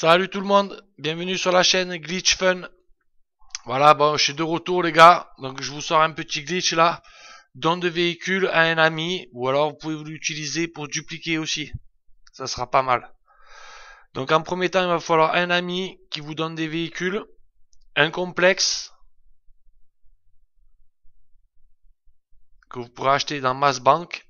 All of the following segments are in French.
Salut tout le monde, bienvenue sur la chaîne Glitch Fun. Voilà, bon, je suis de retour les gars, donc je vous sors un petit glitch là. Don de véhicule à un ami, ou alors vous pouvez l'utiliser pour dupliquer aussi. Ça sera pas mal. Donc en premier temps, il va falloir un ami qui vous donne des véhicules, un complexe, que vous pourrez acheter dans Massbank Bank,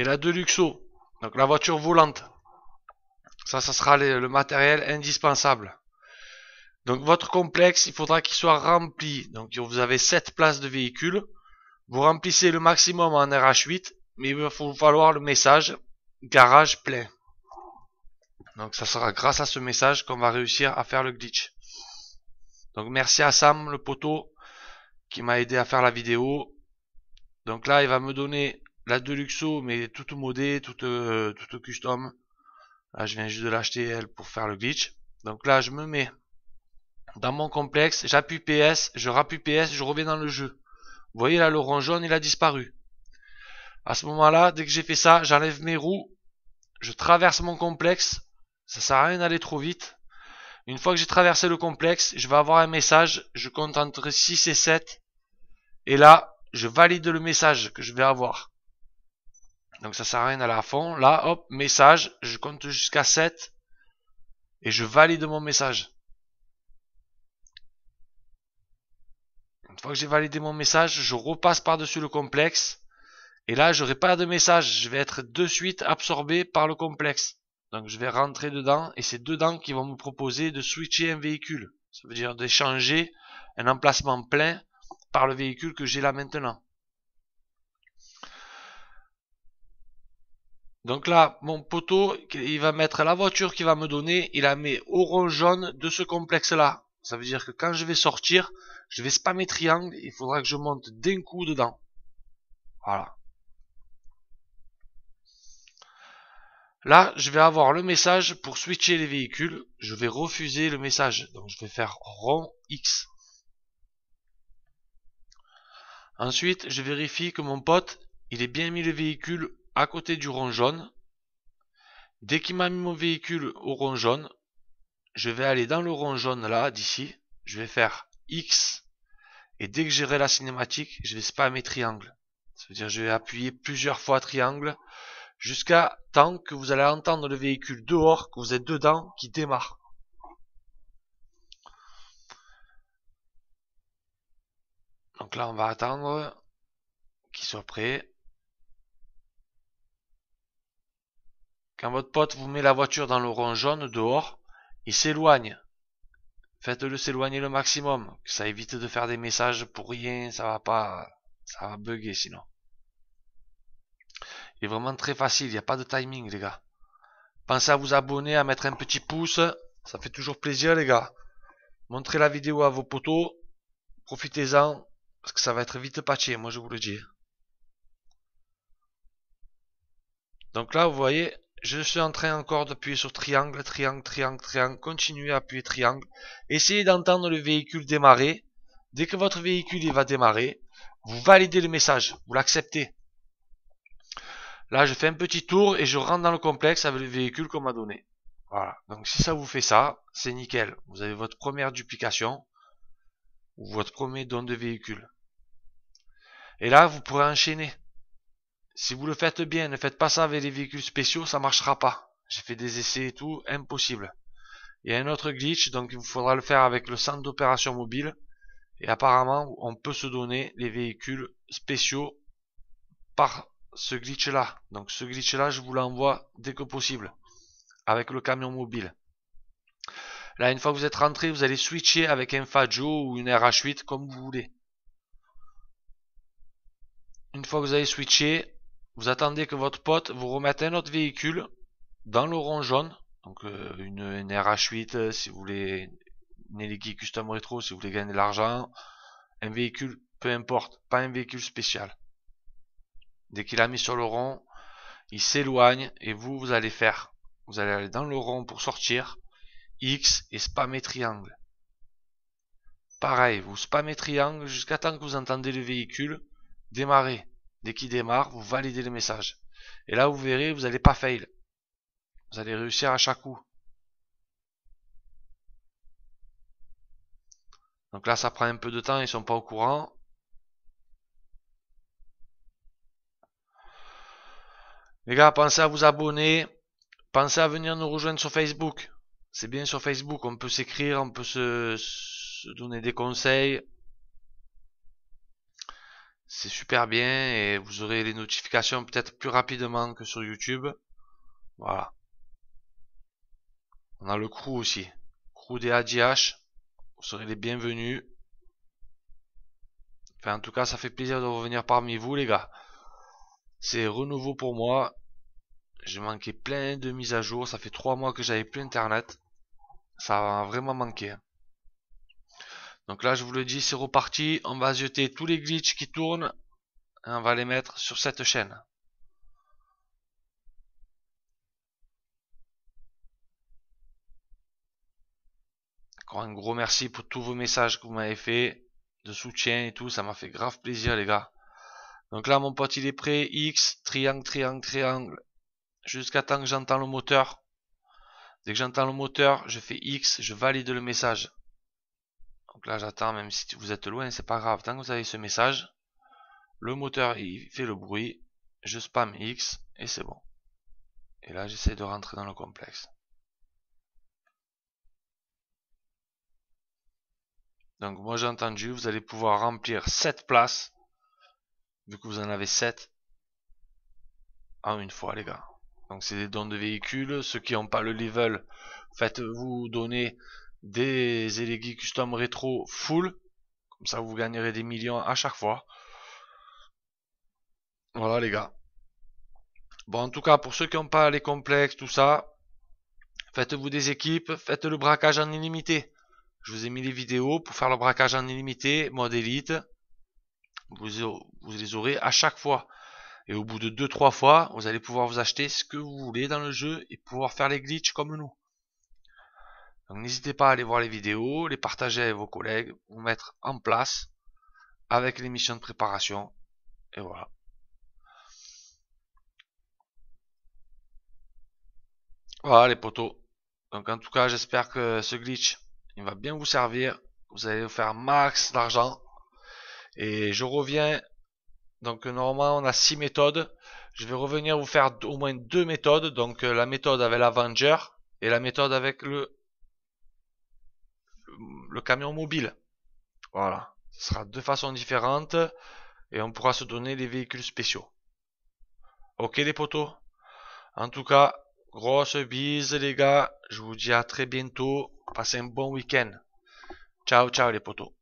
et la Deluxo, donc la voiture volante. Ça, ça sera le matériel indispensable. Donc votre complexe, il faudra qu'il soit rempli. Donc vous avez 7 places de véhicules. Vous remplissez le maximum en RH8, mais il va falloir le message garage plein. Donc ça sera grâce à ce message qu'on va réussir à faire le glitch. Donc merci à Sam, le poteau, qui m'a aidé à faire la vidéo. Donc là, il va me donner la Deluxo, mais toute modée, toute, euh, toute custom. Là, je viens juste de l'acheter, elle, pour faire le glitch. Donc là, je me mets dans mon complexe, j'appuie PS, je rappuie PS, je reviens dans le jeu. Vous voyez là, le jaune, il a disparu. À ce moment-là, dès que j'ai fait ça, j'enlève mes roues, je traverse mon complexe. Ça sert à rien d'aller trop vite. Une fois que j'ai traversé le complexe, je vais avoir un message. Je compte entre 6 et 7. Et là, je valide le message que je vais avoir. Donc ça sert à rien d'aller à fond. Là, hop, message, je compte jusqu'à 7 et je valide mon message. Une fois que j'ai validé mon message, je repasse par-dessus le complexe. Et là, j'aurai pas de message. Je vais être de suite absorbé par le complexe. Donc je vais rentrer dedans et c'est dedans qu'ils vont me proposer de switcher un véhicule. Ça veut dire d'échanger un emplacement plein par le véhicule que j'ai là maintenant. Donc là, mon poteau, il va mettre la voiture qu'il va me donner, il la met au rond jaune de ce complexe-là. Ça veut dire que quand je vais sortir, je vais spammer triangle, il faudra que je monte d'un coup dedans. Voilà. Là, je vais avoir le message pour switcher les véhicules. Je vais refuser le message. Donc, je vais faire rond X. Ensuite, je vérifie que mon pote, il est bien mis le véhicule à côté du rond jaune. Dès qu'il m'a mis mon véhicule au rond jaune, je vais aller dans le rond jaune là, d'ici. Je vais faire X. Et dès que j'irai la cinématique, je vais spammer triangle. Ça veut dire je vais appuyer plusieurs fois triangle jusqu'à temps que vous allez entendre le véhicule dehors, que vous êtes dedans, qui démarre. Donc là, on va attendre qu'il soit prêt. Quand votre pote vous met la voiture dans le rond jaune dehors, il s'éloigne. Faites-le s'éloigner le maximum. Ça évite de faire des messages pour rien. Ça va pas. Ça va bugger sinon. Il est vraiment très facile. Il n'y a pas de timing, les gars. Pensez à vous abonner, à mettre un petit pouce. Ça fait toujours plaisir, les gars. Montrez la vidéo à vos potos. Profitez-en. Parce que ça va être vite patché, moi je vous le dis. Donc là, vous voyez, je suis en train encore d'appuyer sur triangle, triangle, triangle, triangle, continuez à appuyer triangle. Essayez d'entendre le véhicule démarrer. Dès que votre véhicule il va démarrer, vous validez le message, vous l'acceptez. Là, je fais un petit tour et je rentre dans le complexe avec le véhicule qu'on m'a donné. Voilà, donc si ça vous fait ça, c'est nickel. Vous avez votre première duplication ou votre premier don de véhicule. Et là, vous pourrez enchaîner. Si vous le faites bien, ne faites pas ça avec les véhicules spéciaux, ça marchera pas. J'ai fait des essais et tout, impossible. Il y a un autre glitch, donc il vous faudra le faire avec le centre d'opération mobile. Et apparemment, on peut se donner les véhicules spéciaux par ce glitch-là. Donc ce glitch-là, je vous l'envoie dès que possible, avec le camion mobile. Là, une fois que vous êtes rentré, vous allez switcher avec un Fajo ou une RH8, comme vous voulez. Une fois que vous avez switché, vous attendez que votre pote vous remette un autre véhicule dans le rond jaune, donc euh, une, RH8 euh, si vous voulez, une Eliki Custom Retro si vous voulez gagner de l'argent, un véhicule, peu importe, pas un véhicule spécial. Dès qu'il a mis sur le rond, il s'éloigne et vous, vous allez faire, vous allez aller dans le rond pour sortir, X et spammer triangle. Pareil, vous spammez triangle jusqu'à temps que vous entendez le véhicule démarrer dès qu'il démarre, vous validez le message. Et là, vous verrez, vous n'allez pas fail. Vous allez réussir à chaque coup. Donc là, ça prend un peu de temps, ils sont pas au courant. Les gars, pensez à vous abonner. Pensez à venir nous rejoindre sur Facebook. C'est bien sur Facebook, on peut s'écrire, on peut se donner des conseils, c'est super bien et vous aurez les notifications peut-être plus rapidement que sur YouTube. Voilà. On a le crew aussi. Crew des ADH. Vous serez les bienvenus. Enfin, en tout cas, ça fait plaisir de revenir parmi vous, les gars. C'est renouveau pour moi. J'ai manqué plein de mises à jour. Ça fait trois mois que j'avais plus Internet. Ça m'a vraiment manqué. Hein. Donc là, je vous le dis, c'est reparti. On va jeter tous les glitches qui tournent et on va les mettre sur cette chaîne. Encore un gros merci pour tous vos messages que vous m'avez fait de soutien et tout. Ça m'a fait grave plaisir, les gars. Donc là, mon pote, il est prêt. X, triangle, triangle, triangle. Jusqu'à temps que j'entends le moteur. Dès que j'entends le moteur, je fais X, je valide le message. Donc là j'attends, même si vous êtes loin, c'est pas grave. Tant que vous avez ce message, le moteur il fait le bruit, je spam X et c'est bon. Et là j'essaie de rentrer dans le complexe. Donc moi j'ai entendu, vous allez pouvoir remplir 7 places, vu que vous en avez 7, en une fois les gars. Donc c'est des dons de véhicules, ceux qui n'ont pas le level, faites-vous donner des élégues Custom Rétro full. Comme ça, vous gagnerez des millions à chaque fois. Voilà, les gars. Bon, en tout cas, pour ceux qui n'ont pas les complexes, tout ça, faites-vous des équipes, faites le braquage en illimité. Je vous ai mis les vidéos pour faire le braquage en illimité, mode élite. Vous, vous les aurez à chaque fois. Et au bout de 2-3 fois, vous allez pouvoir vous acheter ce que vous voulez dans le jeu et pouvoir faire les glitches comme nous. Donc n'hésitez pas à aller voir les vidéos, les partager avec vos collègues, vous mettre en place avec les missions de préparation. Et voilà. Voilà les poteaux. Donc en tout cas, j'espère que ce glitch, il va bien vous servir. Vous allez vous faire max d'argent. Et je reviens. Donc normalement, on a six méthodes. Je vais revenir vous faire au moins deux méthodes. Donc euh, la méthode avec l'Avenger et la méthode avec le le camion mobile. Voilà. Ce sera deux façons différentes et on pourra se donner des véhicules spéciaux. Ok les potos En tout cas, grosse bise les gars. Je vous dis à très bientôt. Passez un bon week-end. Ciao, ciao les potos.